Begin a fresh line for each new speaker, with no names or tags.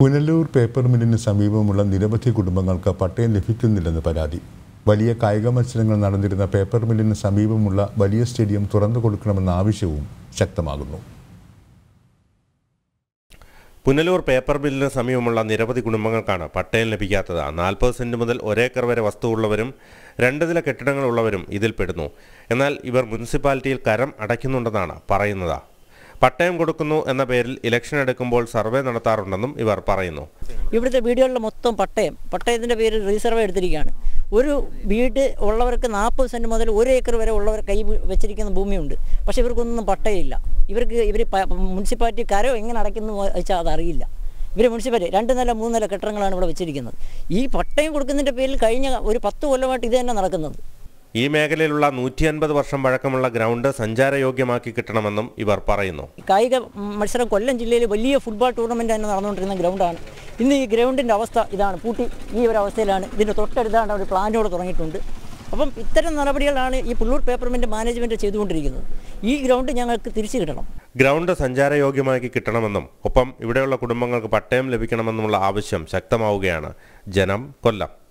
Punalur paper മില്ലിന് സമീപമുള്ള നിരവധി കുടുംബങ്ങൾക്ക് പട്ടയം ലഭിക്കുന്നില്ലെന്ന് പരാതി വലിയ കായിക മത്സരങ്ങൾ നടന്നിരുന്ന പേപ്പർ മില്ലിന് സമീപമുള്ള വലിയ സ്റ്റേഡിയം തുറന്നു കൊടുക്കണമെന്ന ആവശ്യവും ശക്തമാകുന്നു
പുനലൂർ പേപ്പർ മില്ലിന് സമീപമുള്ള നിരവധി കുടുംബങ്ങൾക്കാണ് പട്ടയം ലഭിക്കാത്തത് നാൽപ്പത് സെൻറ്റ് മുതൽ ഒരേക്കർ വരെ വസ്തു ഉള്ളവരും രണ്ട് നില കെട്ടിടങ്ങളുള്ളവരും ഇതിൽപ്പെടുന്നു എന്നാൽ ഇവർ മുനിസിപ്പാലിറ്റിയിൽ കരം അടയ്ക്കുന്നുണ്ടെന്നാണ് പറയുന്നത് പട്ടയം കൊടുക്കുന്നു എന്ന പേരിൽ ഇലക്ഷൻ എടുക്കുമ്പോൾ സർവേ നടത്താറുണ്ടെന്നും ഇവർ പറയുന്നു
ഇവിടുത്തെ വീടുകളിലെ മൊത്തം പട്ടയം പട്ടയത്തിന്റെ പേരിൽ റീസർവേ എടുത്തിരിക്കുകയാണ് ഒരു വീട് ഉള്ളവർക്ക് നാൽപ്പത് സെന്റ് മുതൽ ഒരു ഏക്കർ വരെ ഉള്ളവർ കൈ വെച്ചിരിക്കുന്ന ഭൂമിയുണ്ട് പക്ഷെ ഇവർക്കൊന്നും പട്ടയമില്ല ഇവർക്ക് ഇവർ കരോ എങ്ങനെ അടയ്ക്കുന്നു വെച്ചാൽ അതറിയില്ല ഇവർ മുനിസിപ്പാലിറ്റി രണ്ട് നില മൂന്ന് നില കെട്ടിടങ്ങളാണ് ഇവിടെ വെച്ചിരിക്കുന്നത് ഈ പട്ടയം കൊടുക്കുന്നതിൻ്റെ പേരിൽ കഴിഞ്ഞ ഒരു പത്ത് കൊല്ലമായിട്ട് ഇത് തന്നെ നടക്കുന്നത്
ഈ മേഖലയിലുള്ള നൂറ്റി അൻപത് വർഷം പഴക്കമുള്ള ഗ്രൗണ്ട് സഞ്ചാരയോഗ്യമാക്കി കിട്ടണമെന്നും ഇവർ പറയുന്നു
കായിക മത്സരം കൊല്ലം ജില്ലയിൽ വലിയ ഫുട്ബോൾ ടൂർണമെന്റ് തന്നെ നടന്നുകൊണ്ടിരുന്ന ഗ്രൗണ്ടാണ് ഇന്ന് ഈ ഗ്രൗണ്ടിന്റെ അവസ്ഥ ഇതാണ് പൂട്ടി ഈ ഒരു അവസ്ഥയിലാണ് ഇതിന്റെ തൊട്ടടുത്താണ് അവർ പ്ലാനോട് തുടങ്ങിയിട്ടുണ്ട് അപ്പം ഇത്തരം നടപടികളാണ് ഈ പുള്ളൂർ പേപ്പർമെന്റ് മാനേജ്മെന്റ് ചെയ്തുകൊണ്ടിരിക്കുന്നത് ഈ ഗ്രൗണ്ട് ഞങ്ങൾക്ക് തിരിച്ചു കിട്ടണം
ഗ്രൗണ്ട് സഞ്ചാരയോഗ്യമാക്കി കിട്ടണമെന്നും ഒപ്പം ഇവിടെയുള്ള കുടുംബങ്ങൾക്ക് പട്ടയം ലഭിക്കണമെന്നുമുള്ള ആവശ്യം ശക്തമാവുകയാണ് ജനം കൊല്ലം